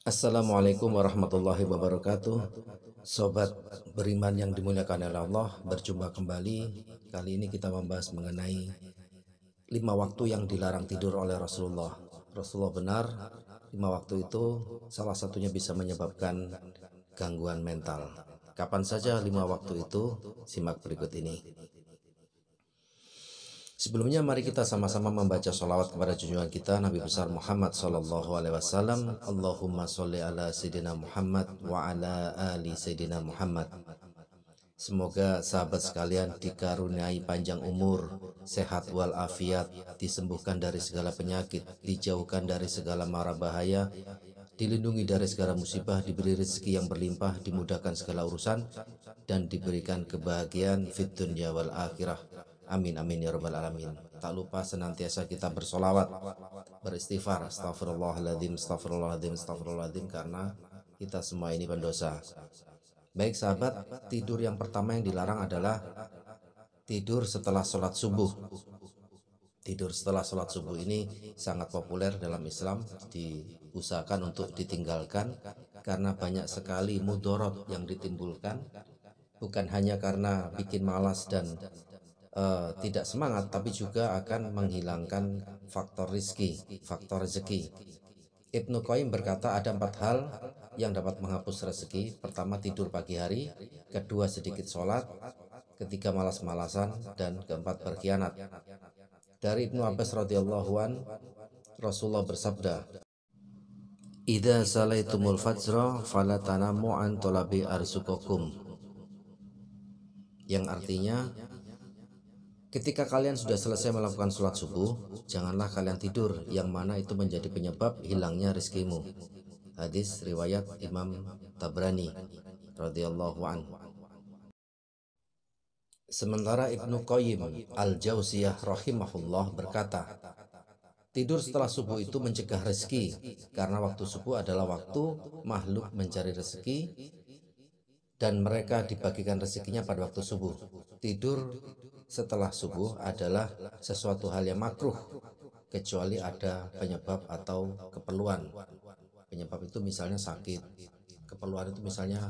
Assalamualaikum warahmatullahi wabarakatuh Sobat beriman yang dimuliakan oleh Allah Berjumpa kembali Kali ini kita membahas mengenai Lima waktu yang dilarang tidur oleh Rasulullah Rasulullah benar Lima waktu itu salah satunya bisa menyebabkan gangguan mental Kapan saja lima waktu itu Simak berikut ini Sebelumnya mari kita sama-sama membaca sholawat kepada junjungan kita Nabi besar Muhammad Sallallahu Alaihi Wasallam. Allahumma sholli ala Sayyidina Muhammad wa ala ali Sayyidina Muhammad. Semoga sahabat sekalian dikaruniai panjang umur, sehat walafiat, disembuhkan dari segala penyakit, dijauhkan dari segala mara bahaya, dilindungi dari segala musibah, diberi rezeki yang berlimpah, dimudahkan segala urusan, dan diberikan kebahagiaan fit dunya wal akhirah. Amin amin ya rabbal alamin. Tak lupa senantiasa kita bersolawat, beristighfar, astaghfirullahaladzim, astaghfirullahaladzim, astaghfirullahaladzim karena kita semua ini pendosa. Baik sahabat, tidur yang pertama yang dilarang adalah tidur setelah sholat subuh. Tidur setelah sholat subuh ini sangat populer dalam Islam, diusahakan untuk ditinggalkan karena banyak sekali mudorot yang ditimbulkan, bukan hanya karena bikin malas dan uh, tidak semangat tapi juga akan menghilangkan faktor rizki, faktor rezeki. Ibnu Qayyim berkata ada empat hal yang dapat menghapus rezeki. Pertama tidur pagi hari, kedua sedikit sholat, ketiga malas-malasan, dan keempat berkhianat. Dari Ibnu Abbas radhiyallahu an, Rasulullah bersabda, "Idza salaitumul fajra fala tanamu an talabi arzukukum." Yang artinya, Ketika kalian sudah selesai melakukan sholat subuh, janganlah kalian tidur yang mana itu menjadi penyebab hilangnya rizkimu. Hadis riwayat Imam Tabrani radhiyallahu anhu. Sementara Ibnu Qayyim Al-Jauziyah rahimahullah berkata, Tidur setelah subuh itu mencegah rezeki karena waktu subuh adalah waktu makhluk mencari rezeki dan mereka dibagikan rezekinya pada waktu subuh. Tidur setelah subuh adalah sesuatu hal yang makruh kecuali ada penyebab atau keperluan. Penyebab itu misalnya sakit. Keperluan itu misalnya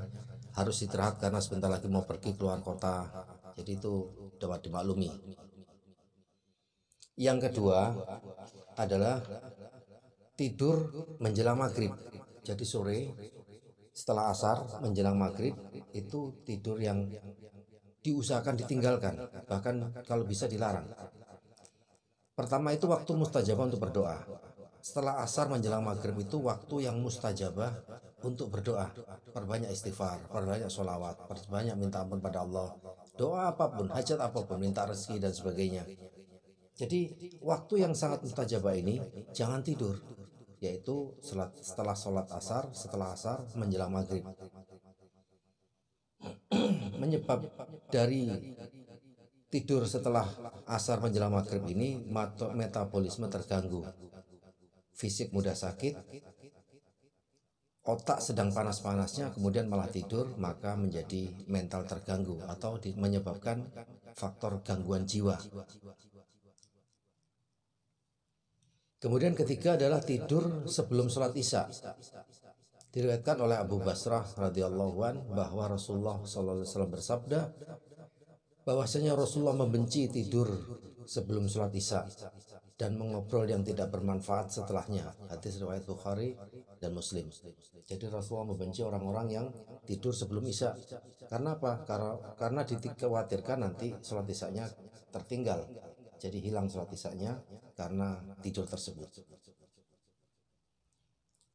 harus istirahat karena sebentar lagi mau pergi keluar kota. Jadi itu dapat dimaklumi. Yang kedua adalah tidur menjelang maghrib. Jadi sore setelah asar menjelang maghrib itu tidur yang diusahakan ditinggalkan bahkan kalau bisa dilarang pertama itu waktu mustajabah untuk berdoa setelah asar menjelang maghrib itu waktu yang mustajabah untuk berdoa perbanyak istighfar perbanyak sholawat perbanyak minta ampun pada Allah doa apapun hajat apapun minta rezeki dan sebagainya jadi waktu yang sangat mustajabah ini jangan tidur yaitu setelah sholat asar, setelah asar menjelang maghrib. Menyebab dari tidur setelah asar menjelang maghrib ini metabolisme terganggu, fisik mudah sakit, otak sedang panas-panasnya kemudian malah tidur maka menjadi mental terganggu atau menyebabkan faktor gangguan jiwa Kemudian ketiga adalah tidur sebelum sholat isya. Diriwayatkan oleh Abu Basrah radhiyallahu an bahwa Rasulullah alaihi wasallam bersabda bahwasanya Rasulullah membenci tidur sebelum sholat isya dan mengobrol yang tidak bermanfaat setelahnya. Hadis riwayat Bukhari dan Muslim. Jadi Rasulullah membenci orang-orang yang tidur sebelum isya. Karena apa? Karena karena dikhawatirkan nanti sholat isya tertinggal. Jadi hilang sholat isya karena tidur tersebut.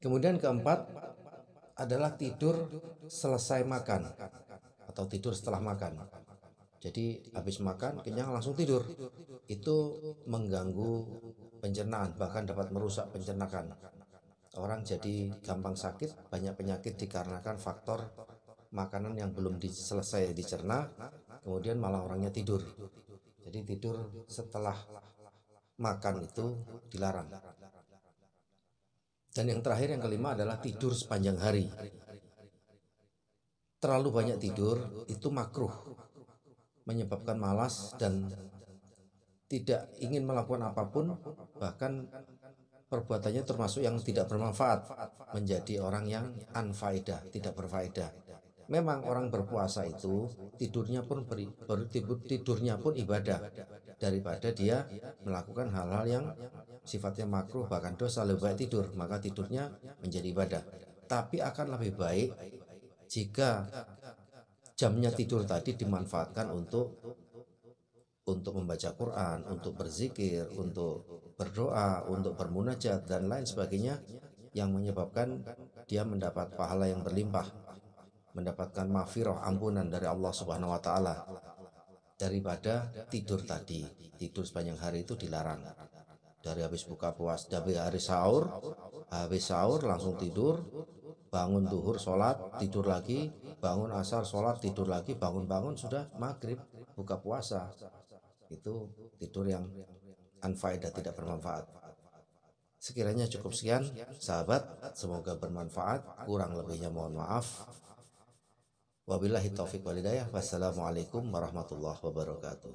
Kemudian keempat adalah tidur selesai makan atau tidur setelah makan. Jadi habis makan kenyang langsung tidur. Itu mengganggu pencernaan bahkan dapat merusak pencernaan. Orang jadi gampang sakit, banyak penyakit dikarenakan faktor makanan yang belum selesai dicerna, kemudian malah orangnya tidur. Jadi tidur setelah makan itu dilarang. Dan yang terakhir yang kelima adalah tidur sepanjang hari. Terlalu banyak tidur itu makruh, menyebabkan malas dan tidak ingin melakukan apapun, bahkan perbuatannya termasuk yang tidak bermanfaat, menjadi orang yang anfaedah, tidak berfaedah. Memang orang berpuasa itu tidurnya pun beri, tidurnya pun ibadah, daripada dia melakukan hal-hal yang sifatnya makruh bahkan dosa lebih baik tidur maka tidurnya menjadi ibadah tapi akan lebih baik jika jamnya tidur tadi dimanfaatkan untuk untuk membaca Quran, untuk berzikir, untuk berdoa, untuk bermunajat dan lain sebagainya yang menyebabkan dia mendapat pahala yang berlimpah, mendapatkan mafiroh ampunan dari Allah Subhanahu wa taala daripada tidur tadi. Tidur sepanjang hari itu dilarang. Dari habis buka puas, dari hari sahur, habis sahur langsung tidur, bangun duhur sholat, tidur lagi, bangun asar sholat, tidur lagi, bangun-bangun sudah maghrib, buka puasa. Itu tidur yang anfaedah tidak bermanfaat. Sekiranya cukup sekian, sahabat. Semoga bermanfaat. Kurang lebihnya mohon maaf. Wabillahi taufiq walidayah. Wassalamualaikum warahmatullahi wabarakatuh.